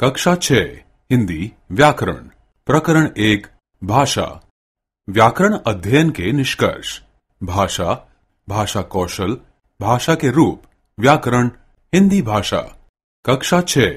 कक्षा छ हिंदी व्याकरण प्रकरण एक भाषा व्याकरण अध्ययन के निष्कर्ष भाषा भाषा कौशल भाषा के रूप व्याकरण हिंदी भाषा कक्षा छ